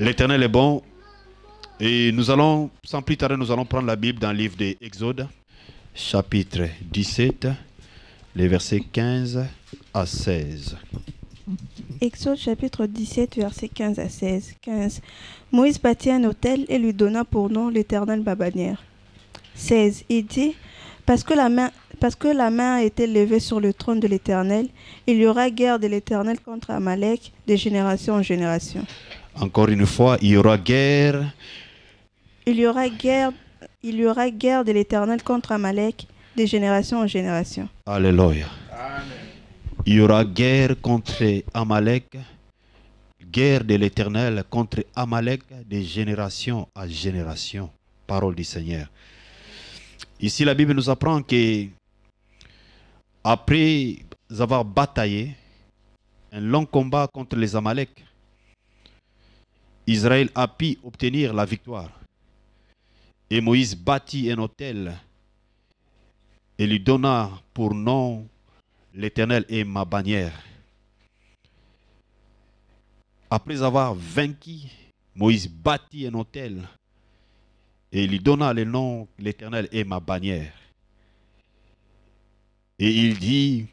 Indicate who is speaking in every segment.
Speaker 1: L'éternel est bon. Et nous allons, sans plus tarder, nous allons prendre la Bible dans le livre des Exodes, chapitre 17, les versets 15 à 16. Exode chapitre 17, versets 15 à 16. 15. Moïse bâtit un hôtel et lui donna pour nom l'éternel Babanière. 16. Il dit Parce que la main. Parce que la main a été levée sur le trône de l'Éternel, il y aura guerre de l'Éternel contre Amalek de génération en génération. Encore une fois, il y aura guerre. Il y aura guerre, il y aura guerre de l'Éternel contre Amalek de génération en génération. Alléluia. Il y aura guerre contre Amalek, guerre de l'Éternel contre Amalek de génération à génération. Parole du Seigneur. Ici, la Bible nous apprend que après avoir bataillé un long combat contre les Amalek, Israël a pu obtenir la victoire. Et Moïse bâtit un autel et lui donna pour nom l'Éternel est ma bannière. Après avoir vaincu, Moïse bâtit un autel et lui donna le nom l'Éternel est ma bannière. Et il dit,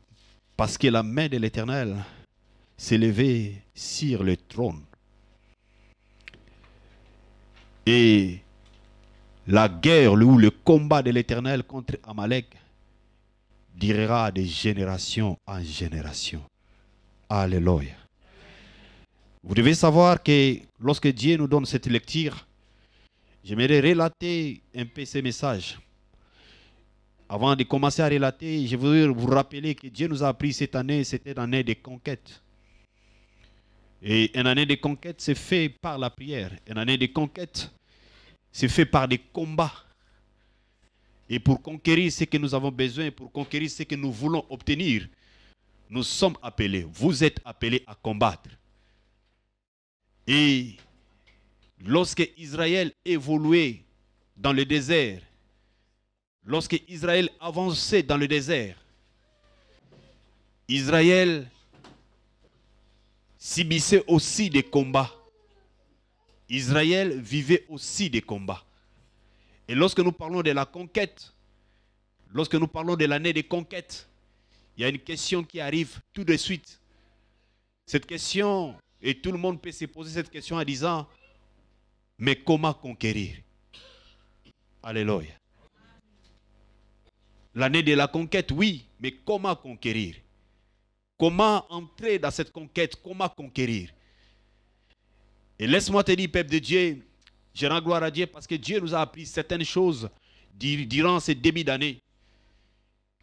Speaker 1: parce que la main de l'Éternel s'est levée sur le trône. Et la guerre ou le combat de l'Éternel contre Amalek durera de génération en génération. Alléluia. Vous devez savoir que lorsque Dieu nous donne cette lecture, j'aimerais relater un peu message. Avant de commencer à relater, je voudrais vous rappeler que Dieu nous a appris cette année, c'était l'année des conquêtes. Et une année de conquête, c'est fait par la prière. Une année de conquête, c'est fait par des combats. Et pour conquérir ce que nous avons besoin, pour conquérir ce que nous voulons obtenir, nous sommes appelés, vous êtes appelés à combattre. Et lorsque Israël évoluait dans le désert, lorsque Israël avançait dans le désert, Israël subissait aussi des combats. Israël vivait aussi des combats. Et lorsque nous parlons de la conquête, lorsque nous parlons de l'année des conquêtes, il y a une question qui arrive tout de suite. Cette question, et tout le monde peut se poser cette question en disant, mais comment conquérir Alléluia. L'année de la conquête, oui, mais comment conquérir Comment entrer dans cette conquête Comment conquérir Et laisse-moi te dire, peuple de Dieu, je rends gloire à Dieu parce que Dieu nous a appris certaines choses durant ces débuts d'année.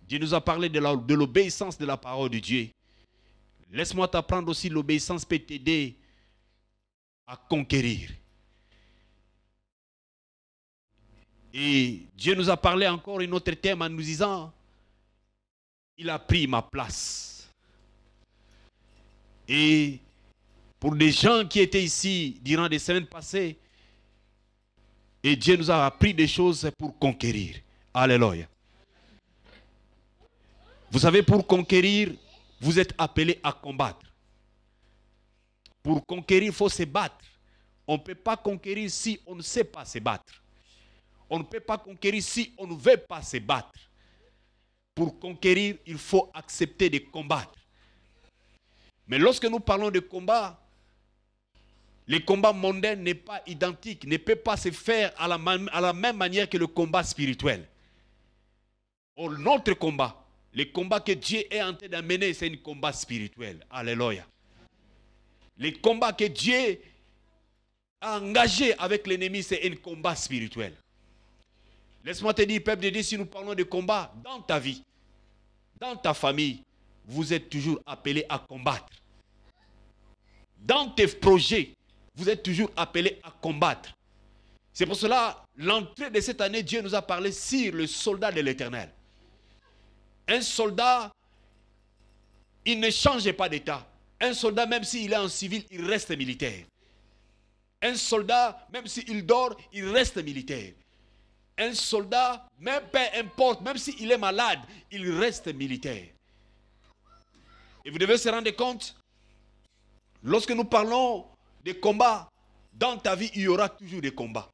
Speaker 1: Dieu nous a parlé de l'obéissance de, la parole de Dieu. Laisse-moi t'apprendre aussi l'obéissance peut t'aider à conquérir. Et Dieu nous a parlé encore un autre thème en nous disant, il a pris ma place. Et pour des gens qui étaient ici durant des semaines passées, et Dieu nous a appris des choses pour conquérir. Alléluia. Vous savez, pour conquérir, vous êtes appelé à combattre. Pour conquérir, il faut se battre. On ne peut pas conquérir si on ne sait pas se battre. On ne peut pas conquérir si on ne veut pas se battre. Pour conquérir, il faut accepter de combattre. Mais lorsque nous parlons de combat, le combat mondain n'est pas identique, ne peut pas se faire à la, à la même manière que le combat spirituel. Or, notre combat, le combat que Dieu est en train d'amener, c'est un combat spirituel. Alléluia. Le combat que Dieu a engagé avec l'ennemi, c'est un combat spirituel. Laisse-moi te dire, peuple de Dieu, si nous parlons de combat dans ta vie, dans ta famille, vous êtes toujours appelés à combattre dans tes projets, vous êtes toujours appelé à combattre. C'est pour cela, l'entrée de cette année, Dieu nous a parlé sur le soldat de l'éternel. Un soldat, il ne change pas d'état. Un soldat, même s'il est en civil, il reste militaire. Un soldat, même s'il dort, il reste militaire. Un soldat, même peu importe, même s'il est malade, il reste militaire. Et vous devez se rendre compte Lorsque nous parlons des combats, dans ta vie, il y aura toujours des combats.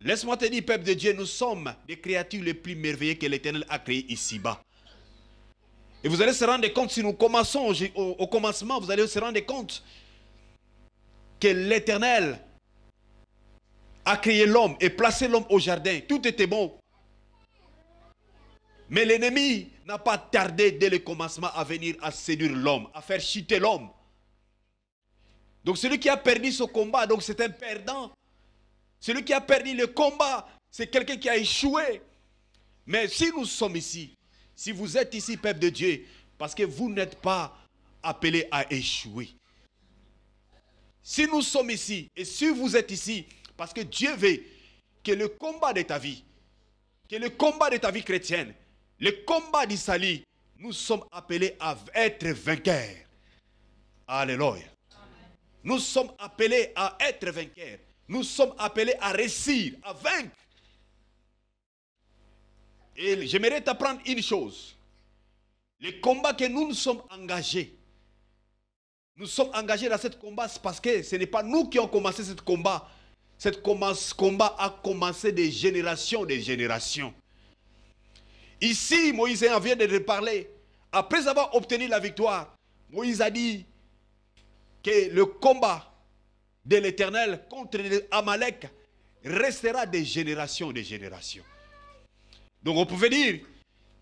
Speaker 1: Laisse-moi te dire, peuple de Dieu, nous sommes des créatures les plus merveilleuses que l'Éternel a créées ici-bas. Et vous allez se rendre compte, si nous commençons au, commencement, vous allez se rendre compte que l'Éternel a créé l'homme et placé l'homme au jardin. Tout était bon. Mais l'ennemi n'a pas tardé dès le commencement à venir à séduire l'homme, à faire chuter l'homme. Donc celui qui a perdu ce combat, donc c'est un perdant. Celui qui a perdu le combat, c'est quelqu'un qui a échoué. Mais si nous sommes ici, si vous êtes ici, peuple de Dieu, parce que vous n'êtes pas appelé à échouer. Si nous sommes ici, et si vous êtes ici, parce que Dieu veut que le combat de ta vie, que le combat de ta vie chrétienne, le combat salut, nous sommes appelés à être vainqueurs. Alléluia. Nous sommes appelés à être vainqueurs. Nous sommes appelés à réussir, à vaincre. Et j'aimerais t'apprendre une chose. Les combats que nous nous sommes engagés, nous sommes engagés dans ce combat parce que ce n'est pas nous qui avons commencé ce combat. Ce combat a commencé des générations, des générations. Ici, Moïse vient de parler. Après avoir obtenu la victoire, Moïse a dit, que le combat de l'Éternel contre Amalek restera des générations des générations. Donc on pouvait dire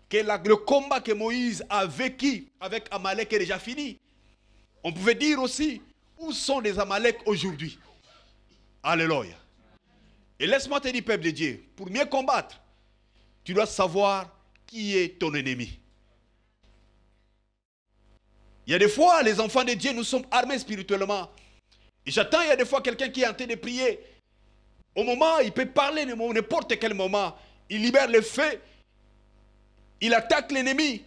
Speaker 1: que le combat que Moïse a vécu avec Amalek est déjà fini. On pouvait dire aussi, où sont les Amalek aujourd'hui Alléluia. Et laisse-moi te dire, peuple de Dieu, pour mieux combattre, tu dois savoir qui est ton ennemi. Il y a des fois, les enfants de Dieu, nous sommes armés spirituellement. Et j'attends, il y a des fois quelqu'un qui est en train de prier. Au moment, il peut parler, n'importe quel moment. Il libère le feu. Il attaque l'ennemi.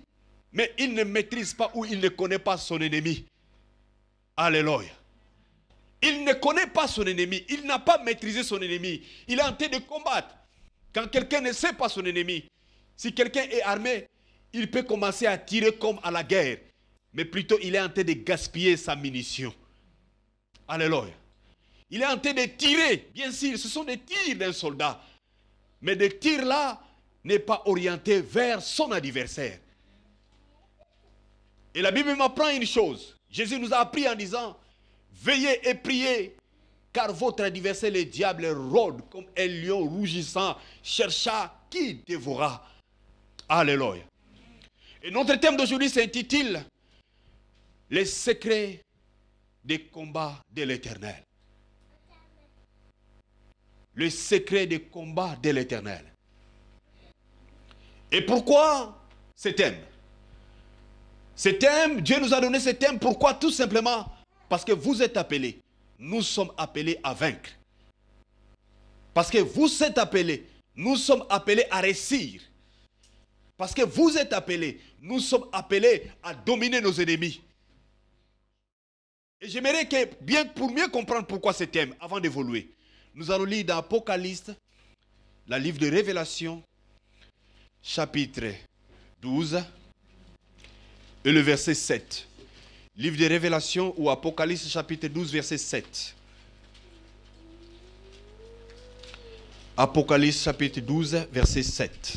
Speaker 1: Mais il ne maîtrise pas ou il ne connaît pas son ennemi. Alléluia. Il ne connaît pas son ennemi. Il n'a pas maîtrisé son ennemi. Il est en train de combattre. Quand quelqu'un ne sait pas son ennemi, si quelqu'un est armé, il peut commencer à tirer comme à la guerre mais plutôt il est en train de gaspiller sa munition. Alléluia. Il est en train de tirer, bien sûr, ce sont des tirs d'un soldat, mais des tirs là n'est pas orienté vers son adversaire. Et la Bible m'apprend une chose. Jésus nous a appris en disant, veillez et priez, car votre adversaire, le diable, rôde comme un lion rougissant, chercha qui dévora. Alléluia. Et notre thème d'aujourd'hui s'intitule les secrets des combats de l'éternel. Le secret des combats de l'éternel. Et pourquoi ce thème Ce thème, Dieu nous a donné ce thème. Pourquoi Tout simplement parce que vous êtes appelés. Nous sommes appelés à vaincre. Parce que vous êtes appelés. Nous sommes appelés à réussir. Parce que vous êtes appelés. Nous sommes appelés à dominer nos ennemis. Et j'aimerais que, bien pour mieux comprendre pourquoi ce thème, avant d'évoluer, nous allons lire dans Apocalypse, la livre de Révélation, chapitre 12 et le verset 7. Livre de Révélation ou Apocalypse, chapitre 12, verset 7. Apocalypse, chapitre 12, verset 7.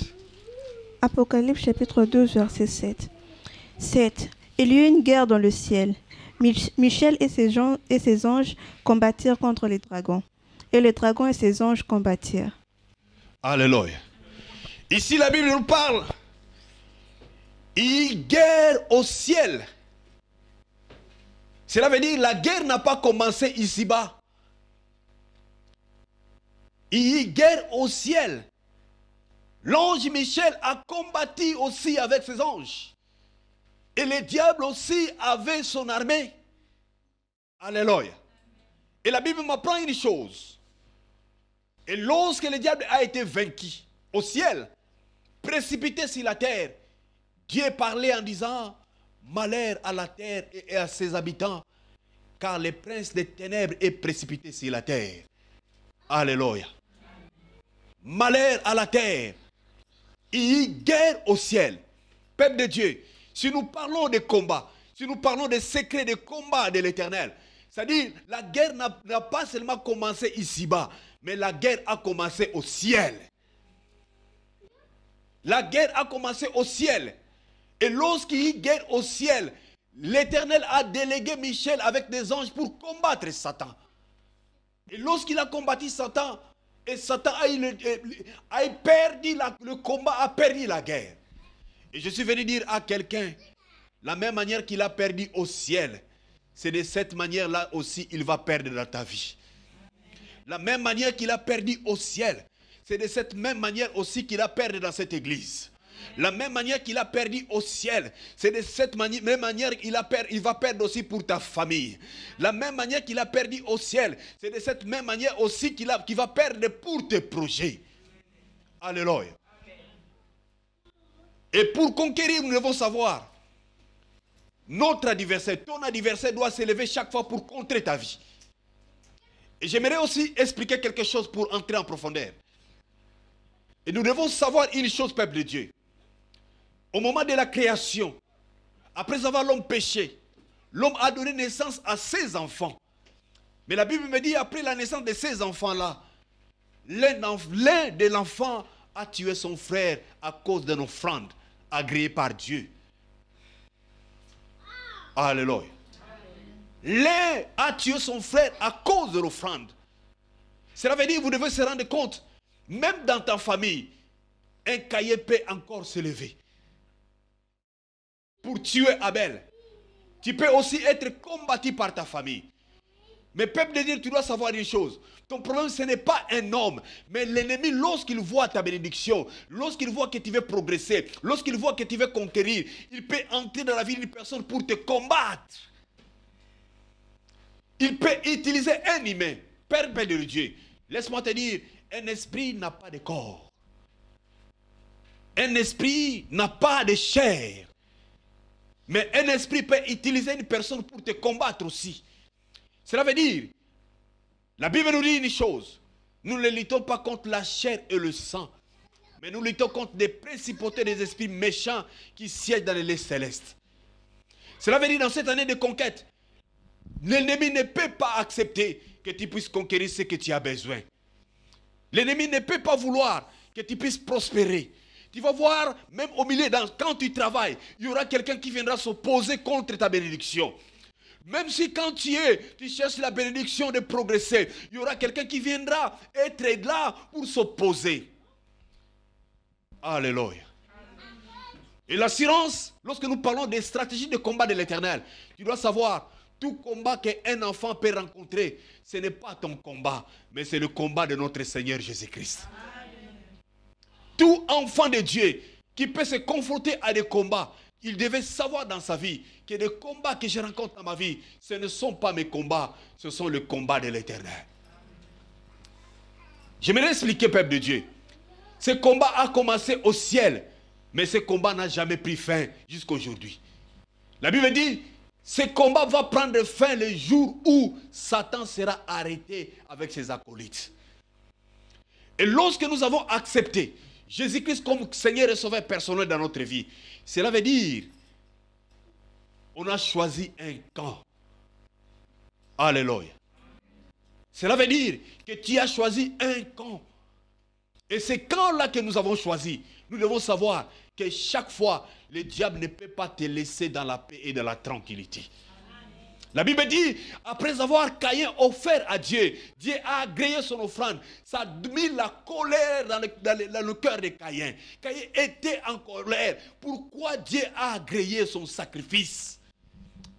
Speaker 1: Apocalypse, chapitre 12, verset 7. 7. Il y eut une guerre dans le ciel. Michel et ses, anges combattirent contre les dragons. Et les dragons et ses anges combattirent. Alléluia. Ici, la Bible nous parle. Il y guerre au ciel. Cela veut dire que la guerre n'a pas commencé ici-bas. Il y guerre au ciel. L'ange Michel a combattu aussi avec ses anges. Et le diable aussi avait son armée. Alléluia. Et la Bible m'apprend une chose. Et lorsque le diable a été vaincu au ciel, précipité sur la terre, Dieu parlait en disant, malheur à la terre et à ses habitants, car le prince des ténèbres est précipité sur la terre. Alléluia. Malheur à la terre. Et guerre au ciel. Peuple de Dieu, si nous parlons des combats, si nous parlons des secrets des combats de l'éternel, c'est-à-dire la guerre n'a pas seulement commencé ici-bas, mais la guerre a commencé au ciel. La guerre a commencé au ciel. Et lorsqu'il y a guerre au ciel, l'éternel a délégué Michel avec des anges pour combattre Satan. Et lorsqu'il a combattu Satan, et Satan a, perdu le combat, a perdu la guerre. Et je suis venu dire à quelqu'un, la même manière qu'il a perdu au ciel, c'est de cette manière-là aussi il va perdre dans ta vie. La même manière qu'il a perdu au ciel, c'est de cette même manière aussi qu'il a perdu dans cette église. La même manière qu'il a perdu au ciel, c'est de cette même manière qu'il il va perdre aussi pour ta famille. La même manière qu'il a perdu au ciel, c'est de cette même manière aussi qu'il va perdre pour tes projets. Alléluia. Et pour conquérir, nous devons savoir. Notre adversaire, ton adversaire doit s'élever chaque fois pour contrer ta vie. Et j'aimerais aussi expliquer quelque chose pour entrer en profondeur. Et nous devons savoir une chose, peuple de Dieu. Au moment de la création, après avoir l'homme péché, l'homme a donné naissance à ses enfants. Mais la Bible me dit, après la naissance de ses enfants-là, l'un de l'enfant a tué son frère à cause d'une offrande agréé par Dieu. Alléluia. L'un a tué son frère à cause de l'offrande. Cela veut dire vous devez se rendre compte, même dans ta famille, un cahier peut encore se lever. Pour tuer Abel, tu peux aussi être combattu par ta famille. Mais peuple de Dieu, tu dois savoir une chose. Ton problème, ce n'est pas un homme. Mais l'ennemi, lorsqu'il voit ta bénédiction, lorsqu'il voit que tu veux progresser, lorsqu'il voit que tu veux conquérir, il peut entrer dans la vie d'une personne pour te combattre. Il peut utiliser un humain. Père, Père de Dieu, laisse-moi te dire, un esprit n'a pas de corps. Un esprit n'a pas de chair. Mais un esprit peut utiliser une personne pour te combattre aussi. Cela veut dire, la Bible nous dit une chose, nous ne luttons pas contre la chair et le sang, mais nous luttons contre des principautés des esprits méchants qui siègent dans les lieux célestes. Cela veut dire dans cette année de conquête, l'ennemi ne peut pas accepter que tu puisses conquérir ce que tu as besoin. L'ennemi ne peut pas vouloir que tu puisses prospérer. Tu vas voir, même au milieu, dans, quand tu travailles, il y aura quelqu'un qui viendra s'opposer contre ta bénédiction. Même si quand tu es, tu cherches la bénédiction de progresser, il y aura quelqu'un qui viendra être là pour s'opposer. Alléluia. Et la silence, lorsque nous parlons des stratégies de combat de l'éternel, tu dois savoir, tout combat qu'un enfant peut rencontrer, ce n'est pas ton combat, mais c'est le combat de notre Seigneur Jésus-Christ. Tout enfant de Dieu qui peut se confronter à des combats, il devait savoir dans sa vie que les combats que je rencontre dans ma vie, ce ne sont pas mes combats, ce sont les combats de l'éternel. Je me expliquer, peuple de Dieu. Ce combat a commencé au ciel, mais ce combat n'a jamais pris fin jusqu'à aujourd'hui. La Bible dit, ce combat va prendre fin le jour où Satan sera arrêté avec ses acolytes. Et lorsque nous avons accepté Jésus-Christ comme Seigneur et Sauveur personnel dans notre vie. Cela veut dire, on a choisi un camp. Alléluia. Cela veut dire que tu as choisi un camp. Et ce camp-là que nous avons choisi, nous devons savoir que chaque fois, le diable ne peut pas te laisser dans la paix et dans la tranquillité. La Bible dit, après avoir Caïn offert à Dieu, Dieu a agréé son offrande. Ça a mis la colère dans le, cœur de Caïn. Caïn était en colère. Pourquoi Dieu a agréé son sacrifice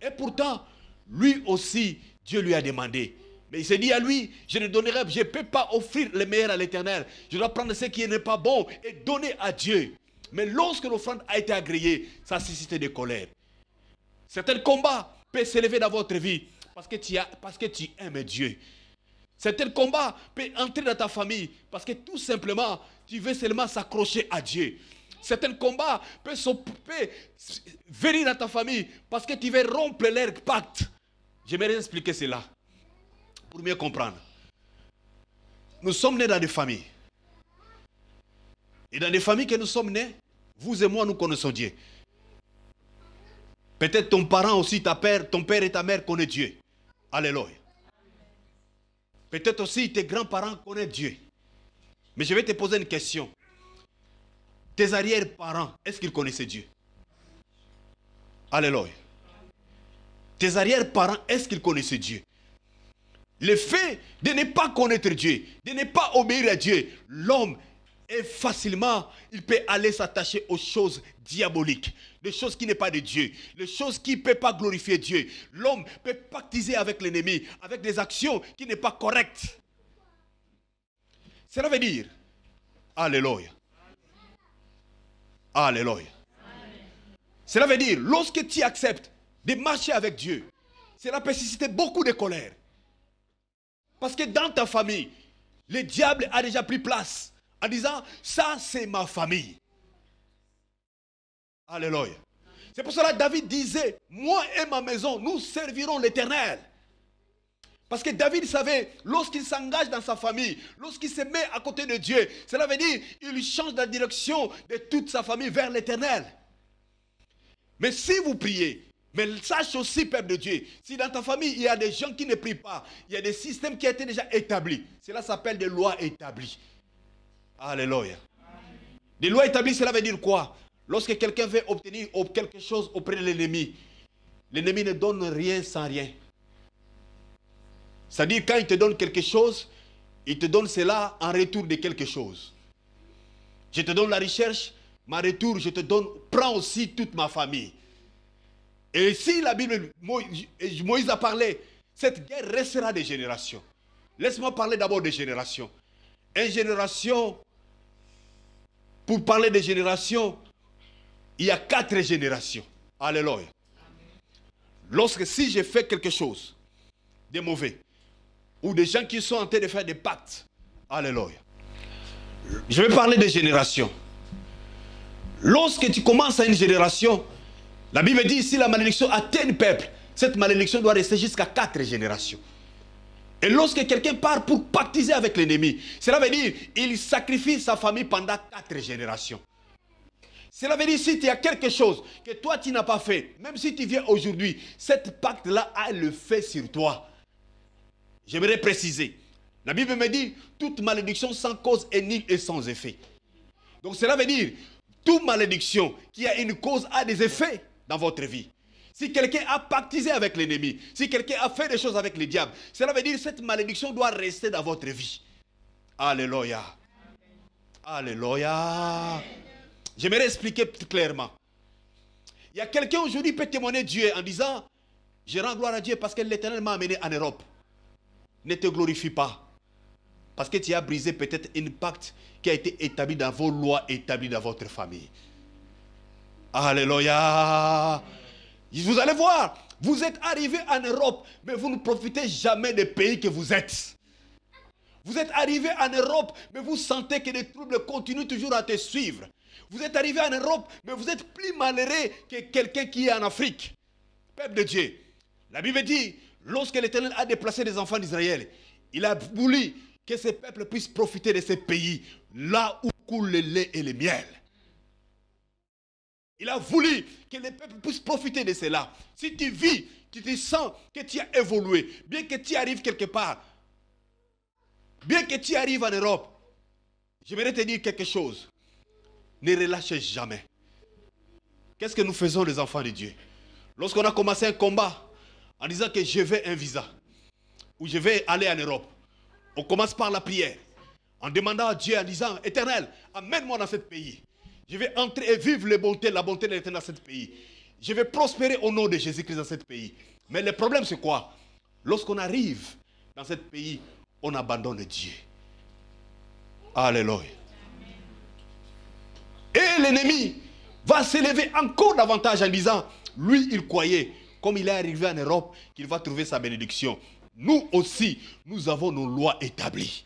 Speaker 1: Et pourtant, lui aussi, Dieu lui a demandé. Mais il s'est dit à lui, je ne donnerai, je ne peux pas offrir le meilleur à l'éternel. Je dois prendre ce qui n'est pas bon et donner à Dieu. Mais lorsque l'offrande a été agréée, ça a suscité des colères. Certains combat peut s'élever dans votre vie parce que tu, as, parce que tu aimes Dieu. Certains combats peuvent entrer dans ta famille parce que tout simplement, tu veux seulement s'accrocher à Dieu. Certains combats peuvent, peuvent venir dans ta famille parce que tu veux rompre leur pacte. J'aimerais expliquer cela pour mieux comprendre. Nous sommes nés dans des familles. Et dans les familles que nous sommes nés, vous et moi, nous connaissons Dieu. Peut-être ton parent aussi, ta père, ton père et ta mère connaissent Dieu. Alléluia. Peut-être aussi tes grands-parents connaissent Dieu. Mais je vais te poser une question. Tes arrière-parents, est-ce qu'ils connaissaient Dieu Alléluia. Tes arrière-parents, est-ce qu'ils connaissaient Dieu Le fait de ne pas connaître Dieu, de ne pas obéir à Dieu, l'homme et facilement, il peut aller s'attacher aux choses diaboliques, Les choses qui n'est pas de Dieu, Les choses qui ne peuvent pas glorifier Dieu. L'homme peut pactiser avec l'ennemi, avec des actions qui n'est pas correctes. Cela veut dire, Alléluia. Alléluia. Cela veut dire, lorsque tu acceptes de marcher avec Dieu, cela peut susciter beaucoup de colère. Parce que dans ta famille, le diable a déjà pris place en disant, ça c'est ma famille. Alléluia. C'est pour cela que David disait, moi et ma maison, nous servirons l'Éternel. Parce que David savait, lorsqu'il s'engage dans sa famille, lorsqu'il se met à côté de Dieu, cela veut dire qu'il change la direction de toute sa famille vers l'éternel. Mais si vous priez, mais sache aussi, Père de Dieu, si dans ta famille, il y a des gens qui ne prient pas, il y a des systèmes qui ont été déjà établis, cela s'appelle des lois établies. Alléluia. Des lois établies, cela veut dire quoi Lorsque quelqu'un veut obtenir quelque chose auprès de l'ennemi, l'ennemi ne donne rien sans rien. C'est-à-dire quand il te donne quelque chose, il te donne cela en retour de quelque chose. Je te donne la recherche, ma retour, je te donne, prends aussi toute ma famille. Et si la Bible, Moïse a parlé, cette guerre restera des générations. Laisse-moi parler d'abord des générations. Une génération pour parler des générations, il y a quatre générations. Alléluia. Lorsque si j'ai fait quelque chose de mauvais, ou des gens qui sont en train de faire des pactes, Alléluia. Je vais parler des générations. Lorsque tu commences à une génération, la Bible dit si la malédiction atteint le peuple. Cette malédiction doit rester jusqu'à quatre générations. Et lorsque quelqu'un part pour pactiser avec l'ennemi, cela veut dire il sacrifie sa famille pendant quatre générations. Cela veut dire si tu as quelque chose que toi tu n'as pas fait, même si tu viens aujourd'hui, cette pacte-là a le fait sur toi. J'aimerais préciser. La Bible me dit toute malédiction sans cause est nulle et sans effet. Donc cela veut dire toute malédiction qui a une cause a des effets dans votre vie. Si quelqu'un a pactisé avec l'ennemi, si quelqu'un a fait des choses avec le diable, cela veut dire que cette malédiction doit rester dans votre vie. Alléluia. Alléluia. J'aimerais expliquer clairement. Il y a quelqu'un aujourd'hui qui peut témoigner Dieu en disant, je rends gloire à Dieu parce que l'Éternel m'a amené en Europe. Ne te glorifie pas. Parce que tu as brisé peut-être un pacte qui a été établi dans vos lois, établi dans votre famille. Alléluia. Vous allez voir, vous êtes arrivé en Europe, mais vous ne profitez jamais des pays que vous êtes. Vous êtes arrivé en Europe, mais vous sentez que les troubles continuent toujours à te suivre. Vous êtes arrivé en Europe, mais vous êtes plus malheureux que quelqu'un qui est en Afrique. Peuple de Dieu, la Bible dit, lorsque l'Éternel a déplacé les enfants d'Israël, il a voulu que ces peuples puissent profiter de ces pays, là où coule le lait et le miel. Il a voulu que les peuples puissent profiter de cela. Si tu vis, tu te sens que tu as évolué, bien que tu arrives quelque part, bien que tu arrives en Europe, j'aimerais te dire quelque chose. Ne relâche jamais. Qu'est-ce que nous faisons les enfants de Dieu Lorsqu'on a commencé un combat en disant que je vais un visa ou je vais aller en Europe, on commence par la prière en demandant à Dieu, en disant, Éternel, amène-moi dans ce pays. Je vais entrer et vivre les bontés, la bonté de l'éternel dans ce pays. Je vais prospérer au nom de Jésus-Christ dans ce pays. Mais le problème, c'est quoi Lorsqu'on arrive dans ce pays, on abandonne Dieu. Alléluia. Et l'ennemi va s'élever encore davantage en disant, lui, il croyait, comme il est arrivé en Europe, qu'il va trouver sa bénédiction. Nous aussi, nous avons nos lois établies.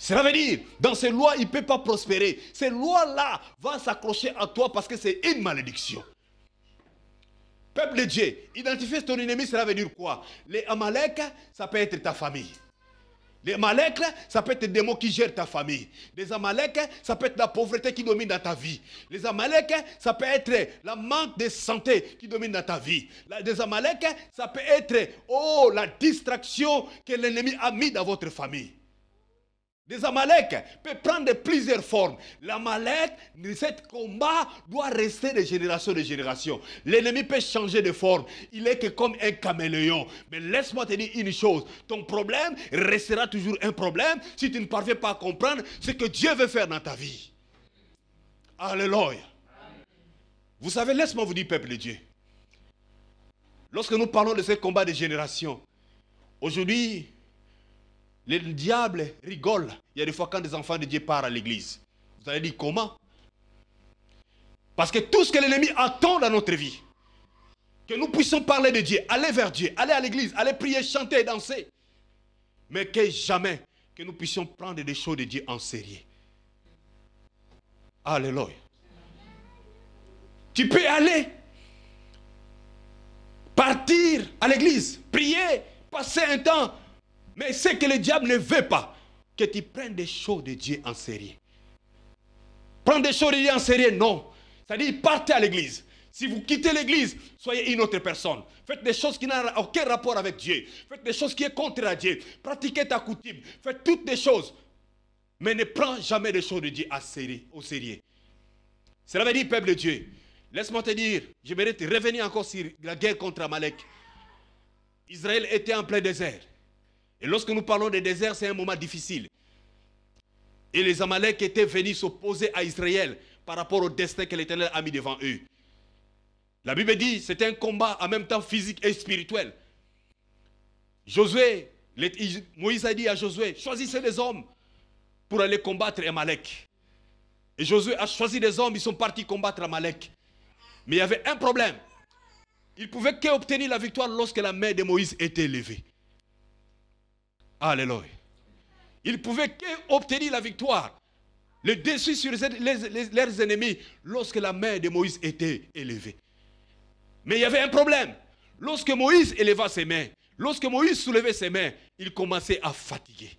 Speaker 1: Cela veut dire, dans ces lois, il ne peut pas prospérer. Ces lois-là vont s'accrocher à toi parce que c'est une malédiction. Peuple de Dieu, identifier ton ennemi, cela veut dire quoi Les Amalek, ça peut être ta famille. Les Amalek, ça peut être des démons qui gèrent ta famille. Les Amalek, ça peut être la pauvreté qui domine dans ta vie. Les Amalek, ça peut être la manque de santé qui domine dans ta vie. Les Amalek, ça peut être oh, la distraction que l'ennemi a mis dans votre famille des Amalek peut prendre plusieurs formes. L'Amalek, cet combat doit rester de génération en génération. L'ennemi peut changer de forme. Il est que comme un caméléon. Mais laisse-moi te dire une chose. Ton problème restera toujours un problème si tu ne parviens pas à comprendre ce que Dieu veut faire dans ta vie. Alléluia. Vous savez, laisse-moi vous dire, peuple de Dieu. Lorsque nous parlons de ce combat de génération, aujourd'hui, le diable rigole. Il y a des fois quand des enfants de Dieu partent à l'église. Vous allez dire comment Parce que tout ce que l'ennemi attend dans notre vie, que nous puissions parler de Dieu, aller vers Dieu, aller à l'église, aller prier, chanter danser. Mais que jamais que nous puissions prendre des choses de Dieu en série... Alléluia. Tu peux aller, partir à l'église, prier, passer un temps mais c'est que le diable ne veut pas, que tu prennes des choses de Dieu en série. Prendre des choses de Dieu en série, non. C'est-à-dire, partez à l'église. Si vous quittez l'église, soyez une autre personne. Faites des choses qui n'ont aucun rapport avec Dieu. Faites des choses qui sont contre à Dieu. Pratiquez ta coutume. Faites toutes des choses. Mais ne prends jamais des choses de Dieu au sérieux. Cela veut dire, peuple de Dieu, laisse-moi te dire, je te revenir encore sur la guerre contre Amalek. Israël était en plein désert. Et lorsque nous parlons des déserts, c'est un moment difficile. Et les Amalek étaient venus s'opposer à Israël par rapport au destin que l'Éternel a mis devant eux. La Bible dit c'était un combat en même temps physique et spirituel. Josué, Moïse a dit à Josué, choisissez des hommes pour aller combattre Amalek. Et Josué a choisi des hommes, ils sont partis combattre Amalek. Mais il y avait un problème. Ils ne pouvaient qu'obtenir la victoire lorsque la main de Moïse était levée. Alléluia. Il pouvait obtenir la victoire, le dessus sur leurs ennemis lorsque la main de Moïse était élevée. Mais il y avait un problème. Lorsque Moïse éleva ses mains, lorsque Moïse soulevait ses mains, il commençait à fatiguer.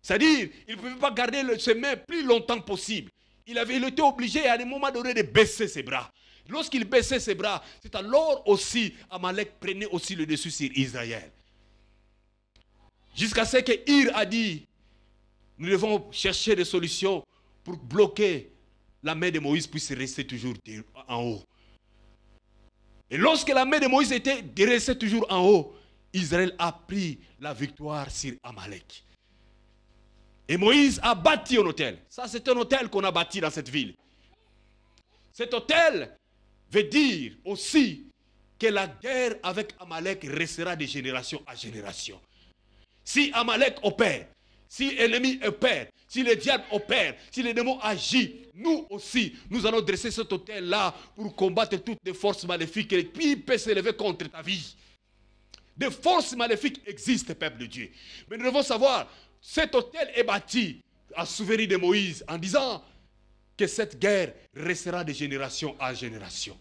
Speaker 1: C'est-à-dire, il ne pouvait pas garder ses mains plus longtemps possible. Il, avait, il était obligé à un moment donné de baisser ses bras. Lorsqu'il baissait ses bras, c'est alors aussi Amalek prenait aussi le dessus sur Israël. Jusqu'à ce que Ir a dit, nous devons chercher des solutions pour bloquer la main de Moïse puisse rester toujours en haut. Et lorsque la main de Moïse était dressée toujours en haut, Israël a pris la victoire sur Amalek. Et Moïse a bâti un hôtel. Ça, c'est un hôtel qu'on a bâti dans cette ville. Cet hôtel veut dire aussi que la guerre avec Amalek restera de génération à génération. Si Amalek opère, si l'ennemi opère, si le diable opère, si les démons agit, nous aussi, nous allons dresser cet hôtel-là pour combattre toutes les forces maléfiques qui peuvent s'élever contre ta vie. Des forces maléfiques existent, peuple de Dieu. Mais nous devons savoir, cet hôtel est bâti à souveraineté de Moïse en disant que cette guerre restera de génération en génération.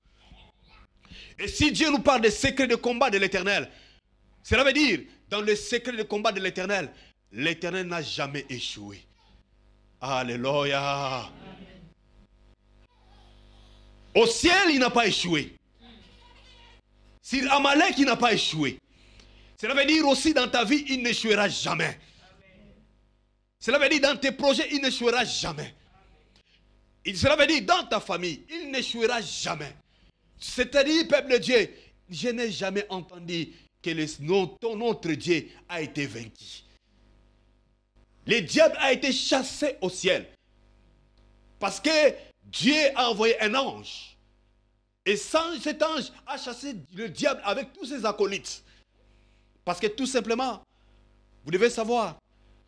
Speaker 1: Et si Dieu nous parle des secrets de combat de l'éternel, cela veut dire, dans le secret du combat de l'éternel, l'éternel n'a jamais échoué. Alléluia. Au ciel, il n'a pas échoué. Sur Amalek, il n'a pas échoué. Cela veut dire aussi dans ta vie, il n'échouera jamais. Cela veut dire dans tes projets, il n'échouera jamais. cela veut dire dans ta famille, il n'échouera jamais. C'est-à-dire, peuple de Dieu, je n'ai jamais entendu que ton, notre Dieu a été vaincu. Le diable a été chassé au ciel. Parce que Dieu a envoyé un ange. Et cet ange a chassé le diable avec tous ses acolytes. Parce que tout simplement, vous devez savoir,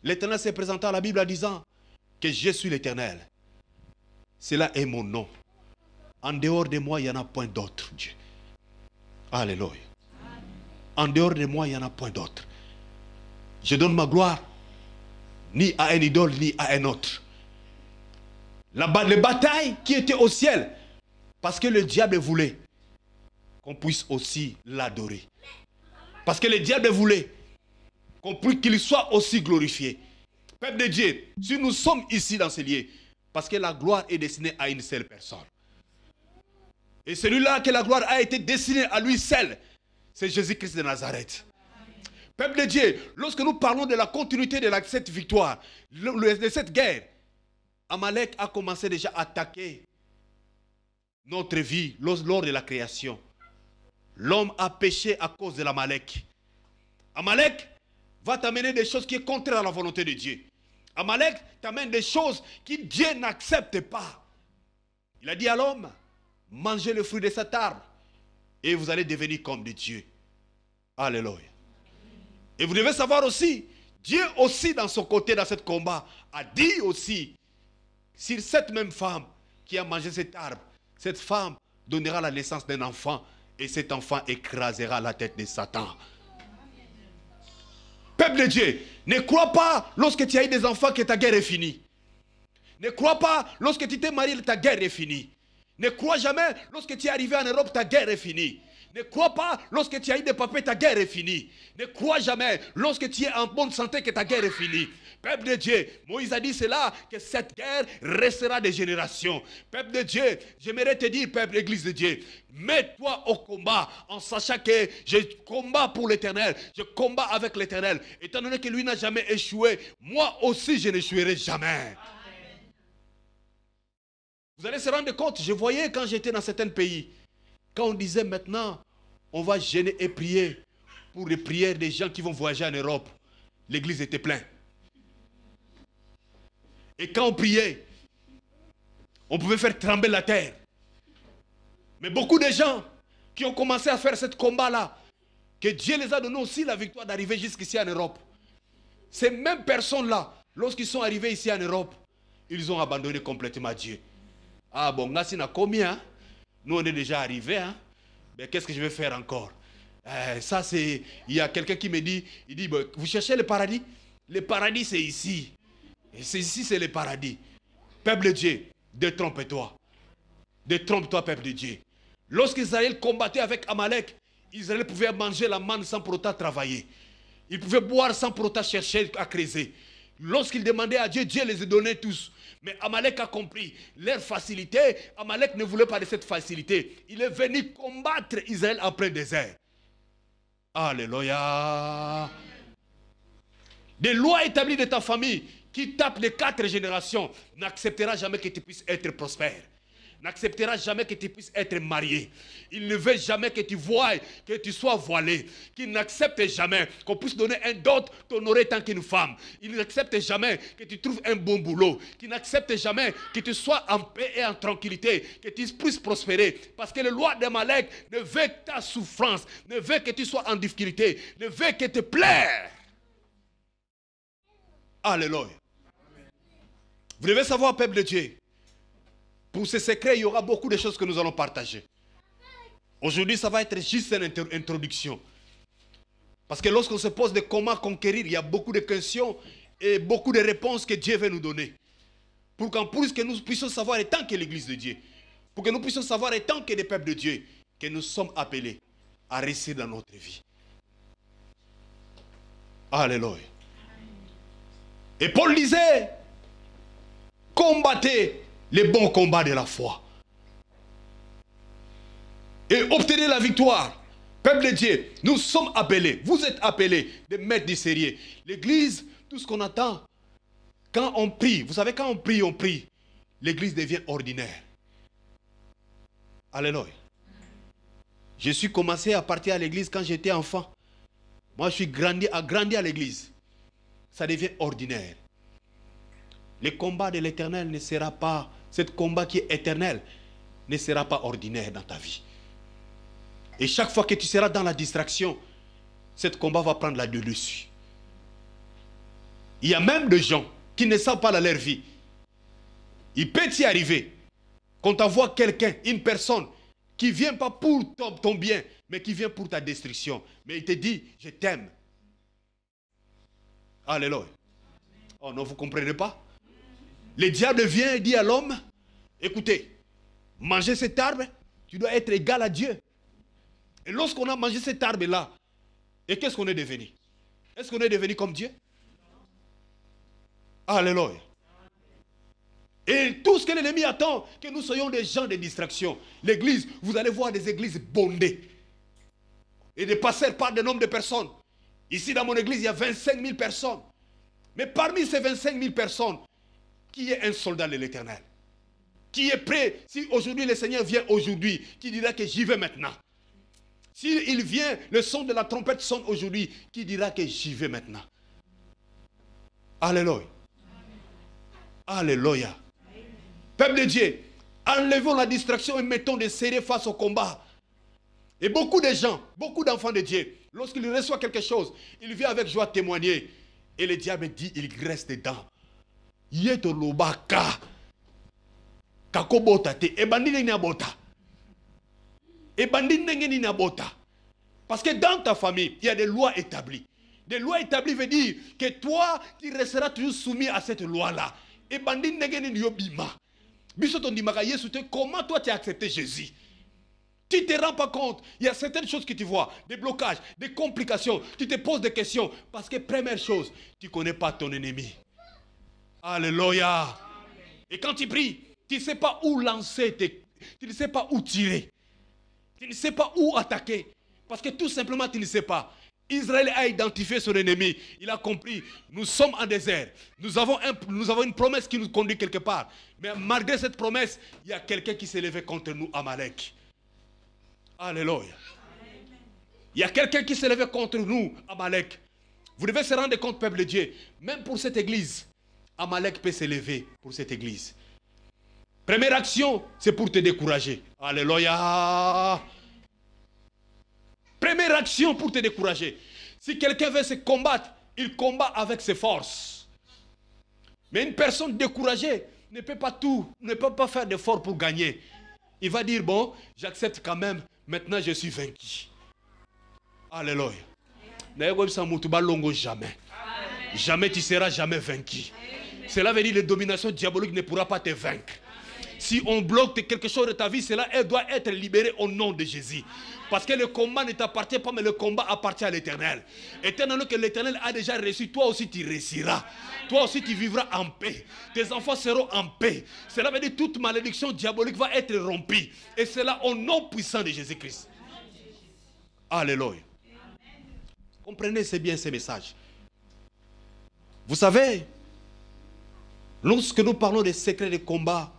Speaker 1: l'Éternel s'est présenté à la Bible en disant que je suis l'Éternel. Cela est mon nom. En dehors de moi, il n'y en a point d'autre, Dieu. Alléluia. En dehors de moi, il n'y en a point d'autre. Je donne ma gloire ni à un idole, ni à un autre. La, les batailles qui était au ciel, parce que le diable voulait qu'on puisse aussi l'adorer. Parce que le diable voulait qu'on puisse qu'il soit aussi glorifié. Peuple de Dieu, si nous sommes ici dans ce lieu, parce que la gloire est destinée à une seule personne. Et celui-là que la gloire a été destinée à lui seul, c'est Jésus-Christ de Nazareth. Peuple de Dieu, lorsque nous parlons de la continuité de cette victoire, de cette guerre, Amalek a commencé déjà à attaquer notre vie lors de la création. L'homme a péché à cause de l'Amalek. Amalek va t'amener des choses qui sont contraires à la volonté de Dieu. Amalek t'amène des choses que Dieu n'accepte pas. Il a dit à l'homme, mangez le fruit de cet arbre. Et vous allez devenir comme de Dieu. Alléluia. Et vous devez savoir aussi, Dieu aussi dans son côté, dans ce combat, a dit aussi, si cette même femme qui a mangé cet arbre, cette femme donnera la naissance d'un enfant et cet enfant écrasera la tête de Satan. Peuple de Dieu, ne crois pas lorsque tu as eu des enfants que ta guerre est finie. Ne crois pas lorsque tu t'es marié, que ta guerre est finie. Ne crois jamais, lorsque tu es arrivé en Europe, ta guerre est finie. Ne crois pas, lorsque tu as eu des papiers, ta guerre est finie. Ne crois jamais, lorsque tu es en bonne santé, que ta guerre est finie. Peuple de Dieu, Moïse a dit cela, que cette guerre restera des générations. Peuple de Dieu, j'aimerais te dire, peuple, église de Dieu, mets-toi au combat en sachant que je combat pour l'éternel, je combat avec l'éternel. Étant donné que lui n'a jamais échoué, moi aussi je n'échouerai jamais. Vous allez se rendre compte, je voyais quand j'étais dans certains pays, quand on disait maintenant, on va gêner et prier pour les prières des gens qui vont voyager en Europe, l'église était pleine. Et quand on priait, on pouvait faire trembler la terre. Mais beaucoup de gens qui ont commencé à faire ce combat-là, que Dieu les a donné aussi la victoire d'arriver jusqu'ici en Europe. Ces mêmes personnes-là, lorsqu'ils sont arrivés ici en Europe, ils ont abandonné complètement Dieu. Ah bon, on a combien hein? Nous, on est déjà arrivés. Hein? Mais qu'est-ce que je vais faire encore eh, Ça, c'est. Il y a quelqu'un qui me dit il dit, vous cherchez le paradis Le paradis, c'est ici. Et c'est ici, c'est le paradis. Peuple de Dieu, détrompe-toi. Détrompe-toi, peuple de Dieu. Lorsqu'Israël combattait avec Amalek, Israël pouvait manger la manne sans pour autant travailler. Il pouvait boire sans pour autant chercher à creuser. Lorsqu'ils demandaient à Dieu, Dieu les a donnés tous. Mais Amalek a compris leur facilité. Amalek ne voulait pas de cette facilité. Il est venu combattre Israël après désert. Alléluia. Des lois établies de ta famille qui tapent les quatre générations n'acceptera jamais que tu puisses être prospère n'acceptera jamais que tu puisses être marié. Il ne veut jamais que tu voies, que tu sois voilé. Qu'il n'accepte jamais qu'on puisse donner un dot, t'honorer tant qu'une femme. Il n'accepte jamais que tu trouves un bon boulot. Qu'il n'accepte jamais que tu sois en paix et en tranquillité. Que tu puisses prospérer. Parce que le loi de Malek ne veut ta souffrance. Ne veut que tu sois en difficulté. Ne veut que te plaire. Alléluia. Vous devez savoir, peuple de Dieu, pour ce secret, il y aura beaucoup de choses que nous allons partager. Aujourd'hui, ça va être juste une introduction. Parce que lorsqu'on se pose de comment conquérir, il y a beaucoup de questions et beaucoup de réponses que Dieu veut nous donner. Pour qu'en plus que nous puissions savoir, étant tant que l'Église de Dieu, pour que nous puissions savoir, étant tant que les peuples de Dieu, que nous sommes appelés à rester dans notre vie. Alléluia. Et Paul disait, combattez les bons combats de la foi. Et obtenez la victoire. Peuple de Dieu, nous sommes appelés, vous êtes appelés de mettre du sérieux. L'église, tout ce qu'on attend, quand on prie, vous savez, quand on prie, on prie, l'église devient ordinaire. Alléluia. Je suis commencé à partir à l'église quand j'étais enfant. Moi, je suis grandi, grandi à l'église. Ça devient ordinaire. Le combat de l'éternel ne sera pas, ce combat qui est éternel ne sera pas ordinaire dans ta vie. Et chaque fois que tu seras dans la distraction, ce combat va prendre la dessus. Il y a même des gens qui ne savent pas la leur vie. Il peut y arriver. Quand tu vois quelqu'un, une personne, qui ne vient pas pour ton, ton bien, mais qui vient pour ta destruction. Mais il te dit, je t'aime. Alléluia. Oh non, vous ne comprenez pas le diable vient et dit à l'homme, écoutez, manger cet arbre, tu dois être égal à Dieu. Et lorsqu'on a mangé cet arbre-là, et qu'est-ce qu'on est devenu Est-ce qu'on est devenu comme Dieu Alléluia. Et tout ce que l'ennemi attend, que nous soyons des gens de distraction. L'église, vous allez voir des églises bondées. Et des passer par des nombres de personnes. Ici, dans mon église, il y a 25 000 personnes. Mais parmi ces 25 000 personnes, qui est un soldat de l'éternel. Qui est prêt, si aujourd'hui le Seigneur vient aujourd'hui, qui dira que j'y vais maintenant. S'il il vient, le son de la trompette sonne aujourd'hui, qui dira que j'y vais maintenant. Alléluia. Alléluia. Peuple de Dieu, enlevons la distraction et mettons des serrés face au combat. Et beaucoup de gens, beaucoup d'enfants de Dieu, lorsqu'ils reçoivent quelque chose, ils viennent avec joie témoigner. Et le diable dit, il graisse dedans kakobota te parce que dans ta famille il y a des lois établies des lois établies veut dire que toi tu resteras toujours soumis à cette loi là comment toi tu as accepté jésus tu ne te rends pas compte. Il y a certaines choses que tu vois, des blocages, des complications. Tu te poses des questions. Parce que première chose, tu ne connais pas ton ennemi. Alléluia. Et quand tu pries, tu ne sais pas où lancer, tu ne sais pas où tirer, tu ne sais pas où attaquer. Parce que tout simplement, tu ne sais pas. Israël a identifié son ennemi. Il a compris, nous sommes en désert. Nous avons, un, nous avons une promesse qui nous conduit quelque part. Mais malgré cette promesse, il y a quelqu'un qui s'est levé contre nous, Amalek. Alléluia. Il y a quelqu'un qui s'est levé contre nous, Amalek. Vous devez se rendre compte, peuple de Dieu, même pour cette église, Amalek peut s'élever pour cette église. Première action, c'est pour te décourager. Alléluia. Première action pour te décourager. Si quelqu'un veut se combattre, il combat avec ses forces. Mais une personne découragée ne peut pas tout, ne peut pas faire d'effort pour gagner. Il va dire, bon, j'accepte quand même, maintenant je suis vaincu. Alléluia. Jamais. Jamais tu seras jamais vaincu. Cela veut dire que la domination diabolique ne pourra pas te vaincre. Si on bloque quelque chose de ta vie, cela doit être libéré au nom de Jésus. Parce que le combat ne t'appartient pas, mais le combat appartient à l'éternel. Et que l'éternel a déjà reçu, toi aussi tu réussiras. Toi aussi tu vivras en paix. Tes enfants seront en paix. Cela veut dire que toute malédiction diabolique va être rompue. Et cela au nom puissant de Jésus-Christ. Alléluia. Comprenez bien ce message. Vous savez, Lorsque nous parlons des secrets de combat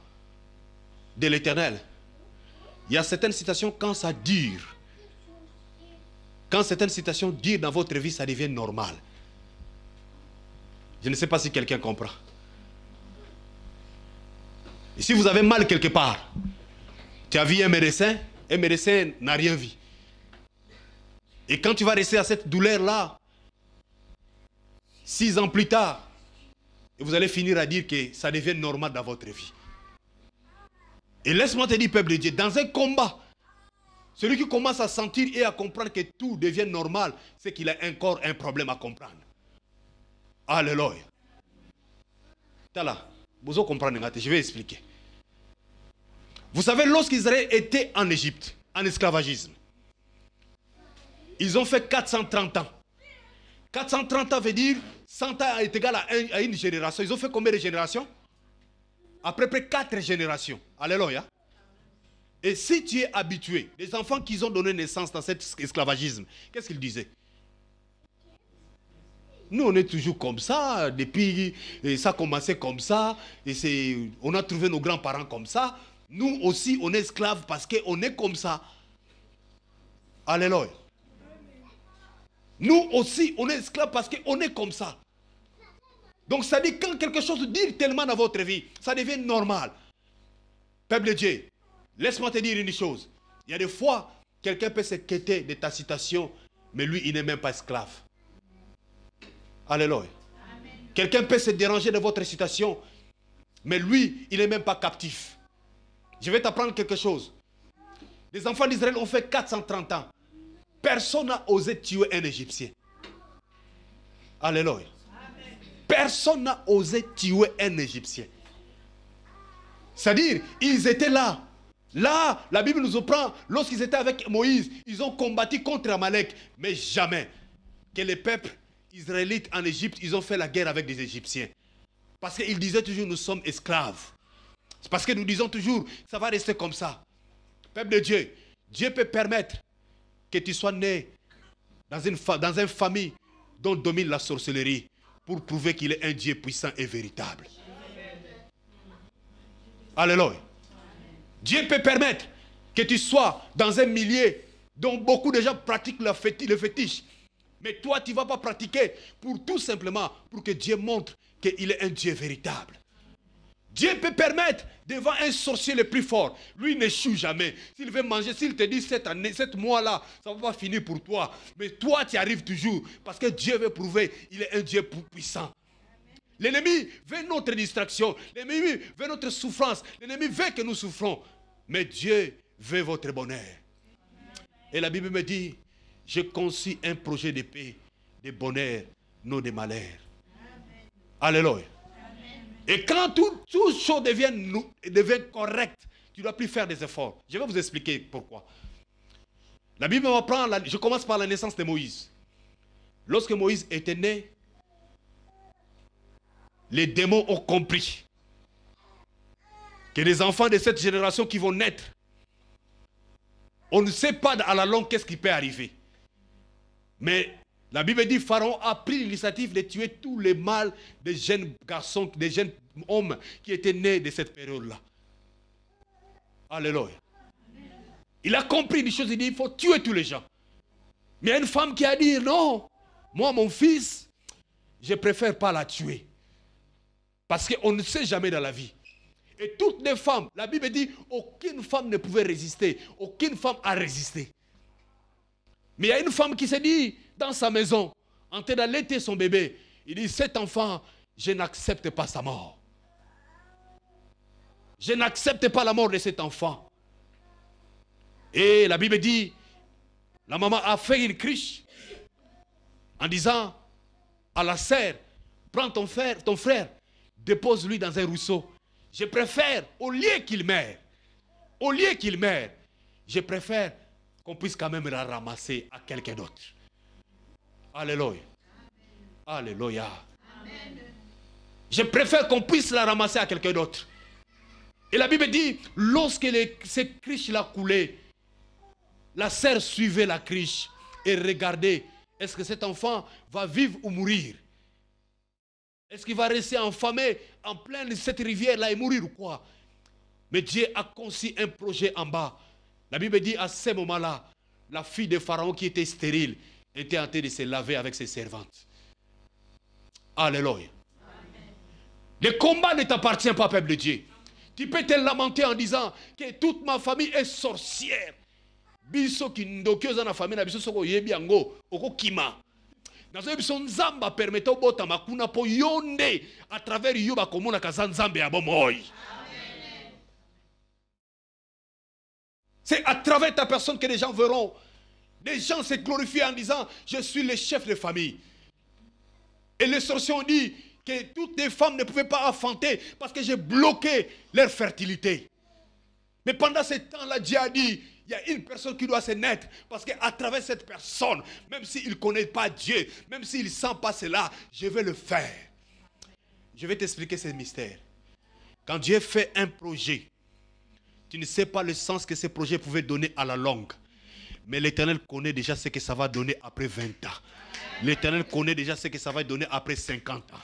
Speaker 1: de l'éternel, il y a certaines citations, quand ça dure. quand certaines citations durent dans votre vie, ça devient normal. Je ne sais pas si quelqu'un comprend. Et si vous avez mal quelque part, tu as vu un médecin, un médecin n'a rien vu. Et quand tu vas rester à cette douleur-là, six ans plus tard, et vous allez finir à dire que ça devient normal dans votre vie. Et laisse-moi te dire, peuple de Dieu, dans un combat, celui qui commence à sentir et à comprendre que tout devient normal, c'est qu'il a encore un problème à comprendre. Alléluia. Tala, vous comprenez, je vais expliquer. Vous savez, lorsqu'ils auraient été en Égypte, en esclavagisme, ils ont fait 430 ans. 430 ans veut dire 100 ans est égal à, une génération. Ils ont fait combien de générations Après près 4 générations. Alléluia. Et si tu es habitué, les enfants qu'ils ont donné naissance dans cet esclavagisme, qu'est-ce qu'ils disaient nous, on est toujours comme ça. Depuis, ça a commencé comme ça. Et on a trouvé nos grands-parents comme ça. Nous aussi, on est esclaves parce qu'on est comme ça. Alléluia. Nous aussi, on est esclaves parce qu'on est comme ça. Donc ça dit quand quelque chose dure tellement dans votre vie, ça devient normal. Peuple de Dieu, laisse-moi te dire une chose. Il y a des fois, quelqu'un peut se quitter de ta citation, mais lui, il n'est même pas esclave. Alléluia. Quelqu'un peut se déranger de votre citation, mais lui, il n'est même pas captif. Je vais t'apprendre quelque chose. Les enfants d'Israël ont fait 430 ans. Personne n'a osé tuer un Égyptien. Alléluia. Personne n'a osé tuer un Égyptien. C'est-à-dire, ils étaient là. Là, la Bible nous apprend, lorsqu'ils étaient avec Moïse, ils ont combattu contre Amalek. Mais jamais que les peuples israélites en Égypte, ils ont fait la guerre avec des Égyptiens. Parce qu'ils disaient toujours, nous sommes esclaves. C'est parce que nous disons toujours, ça va rester comme ça. Peuple de Dieu, Dieu peut permettre que tu sois né dans une, dans une famille dont domine la sorcellerie pour prouver qu'il est un Dieu puissant et véritable. Alléluia. Dieu peut permettre que tu sois dans un milieu dont beaucoup de gens pratiquent le fétiche. Mais toi, tu ne vas pas pratiquer pour tout simplement pour que Dieu montre qu'il est un Dieu véritable. Dieu peut permettre devant un sorcier le plus fort. Lui n'échoue jamais. S'il veut manger, s'il te dit cette année, cette mois-là, ça va pas finir pour toi. Mais toi, tu arrives toujours. Parce que Dieu veut prouver, il est un Dieu puissant. L'ennemi veut notre distraction. L'ennemi veut notre souffrance. L'ennemi veut que nous souffrons. Mais Dieu veut votre bonheur. Et la Bible me dit, je conçu un projet de paix, de bonheur, non de malheur. Alléluia. Et quand tout, tout chose devient, devient correct, tu ne dois plus faire des efforts. Je vais vous expliquer pourquoi. La Bible m'apprend, je commence par la naissance de Moïse. Lorsque Moïse était né, les démons ont compris que les enfants de cette génération qui vont naître, on ne sait pas à la longue qu'est-ce qui peut arriver. Mais la Bible dit Pharaon a pris l'initiative de tuer tous les mâles des jeunes garçons, des jeunes hommes qui étaient nés de cette période-là. Alléluia. Il a compris des choses, il dit il faut tuer tous les gens. Mais il y a une femme qui a dit non, moi mon fils, je préfère pas la tuer. Parce qu'on ne sait jamais dans la vie. Et toutes les femmes, la Bible dit, aucune femme ne pouvait résister. Aucune femme a résisté. Mais il y a une femme qui s'est dit, dans sa maison, en train d'allaiter son bébé. Il dit, cet enfant, je n'accepte pas sa mort. Je n'accepte pas la mort de cet enfant. Et la Bible dit, la maman a fait une criche en disant à la sœur, prends ton frère, ton frère, dépose-lui dans un rousseau. Je préfère, au lieu qu'il meure, au lieu qu'il meure, je préfère qu'on puisse quand même la ramasser à quelqu'un d'autre. Alléluia. Alléluia. Je préfère qu'on puisse la ramasser à quelqu'un d'autre. Et la Bible dit, lorsque les, cette criche l'a coulait, la sœur suivait la criche et regardait, est-ce que cet enfant va vivre ou mourir Est-ce qu'il va rester enfamé en plein de cette rivière-là et mourir ou quoi Mais Dieu a conçu un projet en bas. La Bible dit, à ce moment-là, la fille de Pharaon qui était stérile, était en train de se laver avec ses servantes. Alléluia. Le combat ne t'appartient pas, peuple de Dieu. Tu peux te lamenter en disant que toute ma famille est sorcière. Biso qui ndokeza na famille na biso soko oko kima na zo biso nzamba apermete au bota makuna po yonde à travers yo bakomonaka za nzambe ya bomoi c'est à travers ta personne que les gens verront des gens se glorifient en disant, je suis le chef de famille. Et les sorciers ont dit que toutes les femmes ne pouvaient pas enfanter parce que j'ai bloqué leur fertilité. Mais pendant ce temps-là, Dieu a dit, il y a une personne qui doit se naître. Parce qu'à travers cette personne, même s'il ne connaît pas Dieu, même s'il ne sent pas cela, je vais le faire. Je vais t'expliquer ce mystère. Quand Dieu fait un projet, tu ne sais pas le sens que ce projet pouvait donner à la langue. Mais l'Éternel connaît déjà ce que ça va donner après 20 ans. L'Éternel connaît déjà ce que ça va donner après 50 ans.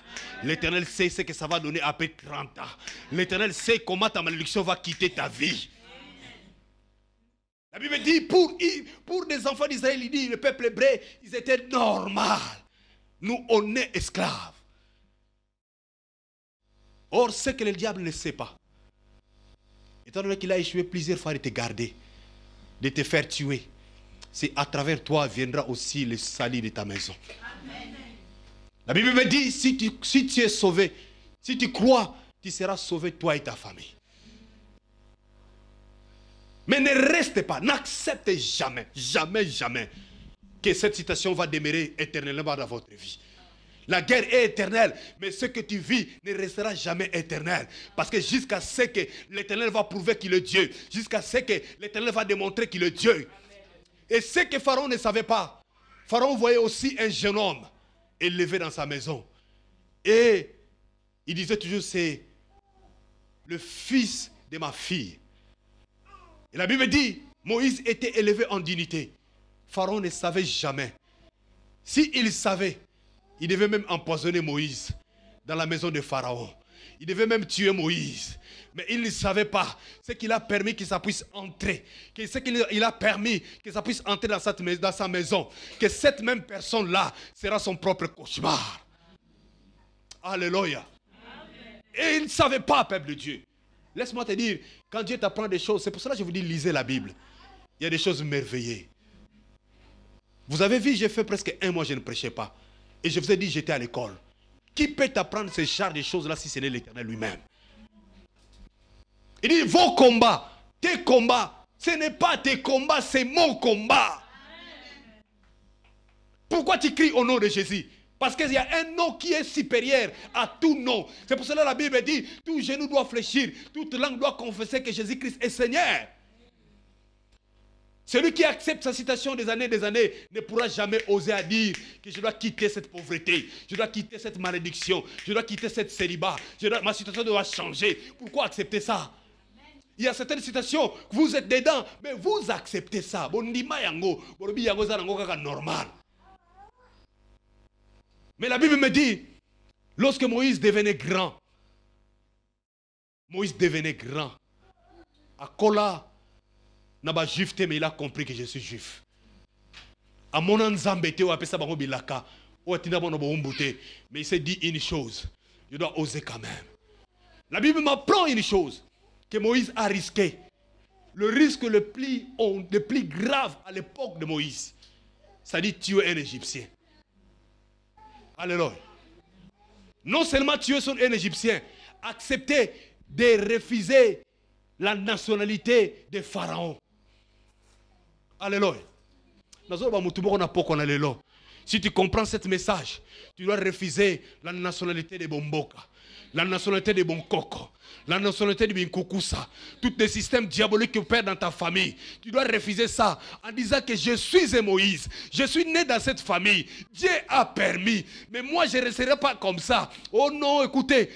Speaker 1: L'Éternel sait ce que ça va donner après 30 ans. L'Éternel sait comment ta malédiction va quitter ta vie. La Bible dit, pour, pour des enfants d'Israël, il dit, le peuple hébreu, ils étaient normaux. Nous, on est esclaves. Or, ce que le diable ne sait pas, étant donné qu'il a échoué plusieurs fois de te garder, de te faire tuer, c'est à travers toi viendra aussi le salut de ta maison. La Bible me dit, si tu, si tu es sauvé, si tu crois, tu seras sauvé toi et ta famille. Mais ne reste pas, n'accepte jamais, jamais, jamais que cette situation va demeurer éternellement dans votre vie. La guerre est éternelle, mais ce que tu vis ne restera jamais éternel. Parce que jusqu'à ce que l'éternel va prouver qu'il est Dieu, jusqu'à ce que l'éternel va démontrer qu'il est Dieu, et ce que Pharaon ne savait pas, Pharaon voyait aussi un jeune homme élevé dans sa maison. Et il disait toujours, c'est le fils de ma fille. Et la Bible dit, Moïse était élevé en dignité. Pharaon ne savait jamais. S'il savait, il devait même empoisonner Moïse dans la maison de Pharaon. Il devait même tuer Moïse. Mais il ne savait pas ce qu'il a permis que ça puisse entrer. Que ce qu'il a permis que ça puisse entrer dans, sa maison. Que cette même personne-là sera son propre cauchemar. Alléluia. Et il ne savait pas, peuple de Dieu. Laisse-moi te dire, quand Dieu t'apprend des choses, c'est pour cela que je vous dis, lisez la Bible. Il y a des choses merveilleuses. Vous avez vu, j'ai fait presque un mois, je ne prêchais pas. Et je vous ai dit, j'étais à l'école. Qui peut t'apprendre ces genre de choses-là si ce n'est l'éternel lui-même il dit vos combats, tes combats, ce n'est pas tes combats, c'est mon combat. Pourquoi tu cries au nom de Jésus Parce qu'il y a un nom qui est supérieur à tout nom. C'est pour cela que la Bible dit tout genou doit fléchir, toute langue doit confesser que Jésus-Christ est Seigneur. Celui qui accepte sa citation des années et des années ne pourra jamais oser à dire que je dois quitter cette pauvreté, je dois quitter cette malédiction, je dois quitter cette célibat, je ma situation doit changer. Pourquoi accepter ça il y a certaines situations, que vous êtes dedans, mais vous acceptez ça. normal. Mais la Bible me dit, lorsque Moïse devenait grand, Moïse devenait grand. à naba juif mais il a compris que je suis juif. mon mon bango bilaka mais il s'est dit une chose je dois oser quand même la bible m'apprend une chose que Moïse a risqué. Le risque le plus, grave à l'époque de Moïse, c'est-à-dire tuer un Égyptien. Alléluia. Non seulement tuer un Égyptien, accepter de refuser la nationalité des pharaons. Alléluia. Si tu comprends ce message, tu dois refuser la nationalité des Bomboka la nationalité de coco, la nationalité de ça, tous les systèmes diaboliques que opèrent dans ta famille. Tu dois refuser ça en disant que je suis un Moïse, je suis né dans cette famille, Dieu a permis, mais moi je ne resterai pas comme ça. Oh non, écoutez,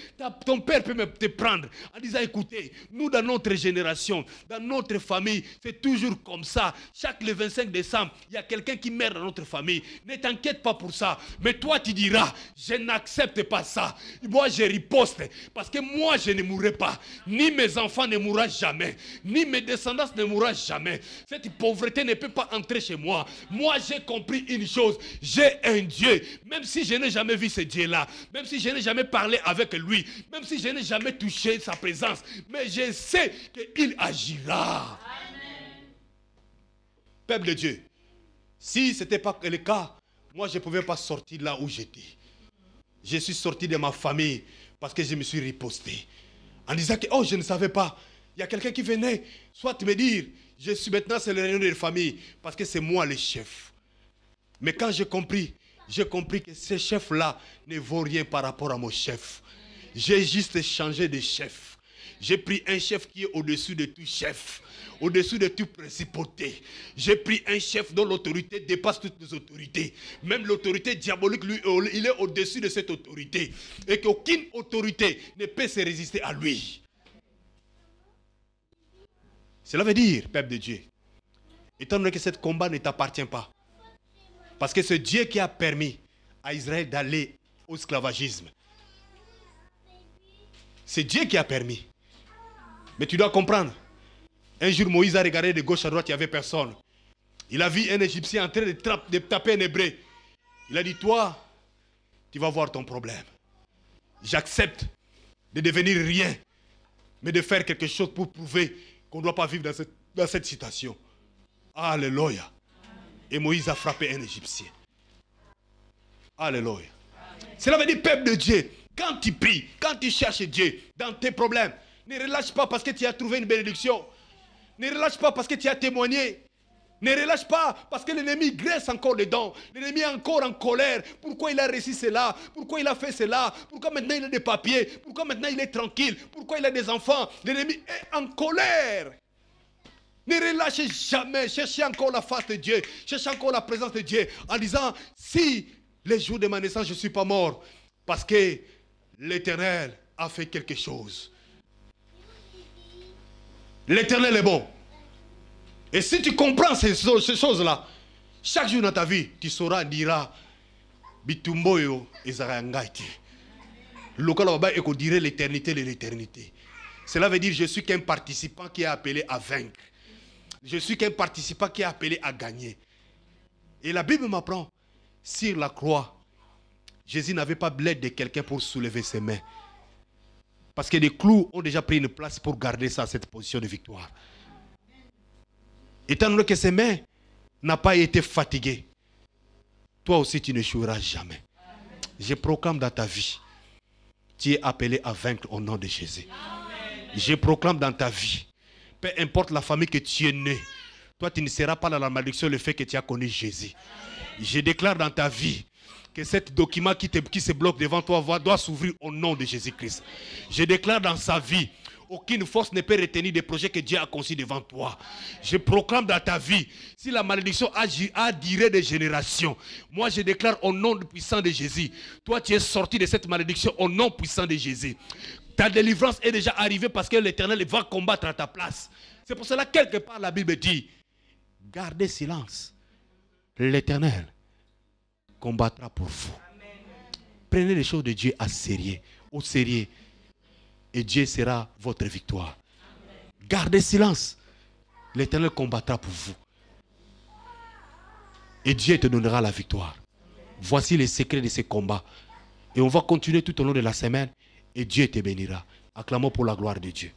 Speaker 1: ton père peut me te prendre en disant écoutez, nous dans notre génération, dans notre famille, c'est toujours comme ça. Chaque le 25 décembre, il y a quelqu'un qui meurt dans notre famille. Ne t'inquiète pas pour ça, mais toi tu diras je n'accepte pas ça. Moi je riposte parce que moi, je ne mourrai pas. Ni mes enfants ne mourront jamais. Ni mes descendants ne mourront jamais. Cette pauvreté ne peut pas entrer chez moi. Moi, j'ai compris une chose. J'ai un Dieu. Même si je n'ai jamais vu ce Dieu-là. Même si je n'ai jamais parlé avec lui. Même si je n'ai jamais touché sa présence. Mais je sais qu'il agira. Amen. Peuple de Dieu, si ce n'était pas le cas, moi je ne pouvais pas sortir là où j'étais. Je suis sorti de ma famille. Parce que je me suis riposté. En disant que, oh, je ne savais pas. Il y a quelqu'un qui venait, soit me dire, je suis maintenant, c'est le réunion de la famille, parce que c'est moi le chef. Mais quand j'ai compris, j'ai compris que ce chef-là ne vaut rien par rapport à mon chef. J'ai juste changé de chef. J'ai pris un chef qui est au-dessus de tout chef au-dessus de toute principauté. J'ai pris un chef dont l'autorité dépasse toutes les autorités. Même l'autorité diabolique, lui, il est au-dessus de cette autorité. Et qu'aucune autorité ne peut se résister à lui. Cela veut dire, peuple de Dieu, étant donné que ce combat ne t'appartient pas, parce que c'est Dieu qui a permis à Israël d'aller au esclavagisme. C'est Dieu qui a permis. Mais tu dois comprendre un jour, Moïse a regardé de gauche à droite, il n'y avait personne. Il a vu un Égyptien en train de, taper un Hébreu. Il a dit, toi, tu vas voir ton problème. J'accepte de devenir rien, mais de faire quelque chose pour prouver qu'on ne doit pas vivre dans cette, dans cette situation. Alléluia. Et Moïse a frappé un Égyptien. Alléluia. Cela veut dire, peuple de Dieu, quand tu pries, quand tu cherches Dieu dans tes problèmes, ne relâche pas parce que tu as trouvé une bénédiction. Ne relâche pas parce que tu as témoigné. Ne relâche pas parce que l'ennemi graisse encore les dents. L'ennemi est encore en colère. Pourquoi il a réussi cela Pourquoi il a fait cela Pourquoi maintenant il a des papiers Pourquoi maintenant il est tranquille Pourquoi il a des enfants L'ennemi est en colère. Ne relâche jamais. Cherchez encore la face de Dieu. Cherchez encore la présence de Dieu en disant, si les jours de ma naissance, je ne suis pas mort, parce que l'Éternel a fait quelque chose. L'éternel est bon. Et si tu comprends ces, choses-là, chaque jour dans ta vie, tu sauras, dira, Bitumboyo, et l'éternité de l'éternité. Cela veut dire je suis qu'un participant qui est appelé à vaincre. Je suis qu'un participant qui est appelé à gagner. Et la Bible m'apprend, sur la croix, Jésus n'avait pas l'aide de quelqu'un pour soulever ses mains. Parce que les clous ont déjà pris une place pour garder ça, cette position de victoire. Étant donné que ses mains n'ont pas été fatiguées, toi aussi tu ne choueras jamais. Je proclame dans ta vie, tu es appelé à vaincre au nom de Jésus. Je proclame dans ta vie, peu importe la famille que tu es né, toi tu ne seras pas dans la malédiction le fait que tu as connu Jésus. Je déclare dans ta vie, que ce document qui, se bloque devant toi doit s'ouvrir au nom de Jésus-Christ. Je déclare dans sa vie, aucune force ne peut retenir des projets que Dieu a conçus devant toi. Je proclame dans ta vie, si la malédiction a, duré des générations, moi je déclare au nom puissant de Jésus, toi tu es sorti de cette malédiction au nom puissant de Jésus. Ta délivrance est déjà arrivée parce que l'Éternel va combattre à ta place. C'est pour cela, quelque part, la Bible dit, gardez silence. L'Éternel combattra pour vous. Prenez les choses de Dieu à sérieux, au sérieux, et Dieu sera votre victoire. Gardez silence. L'Éternel combattra pour vous. Et Dieu te donnera la victoire. Voici les secrets de ces combats. Et on va continuer tout au long de la semaine. Et Dieu te bénira. Acclamons pour la gloire de Dieu.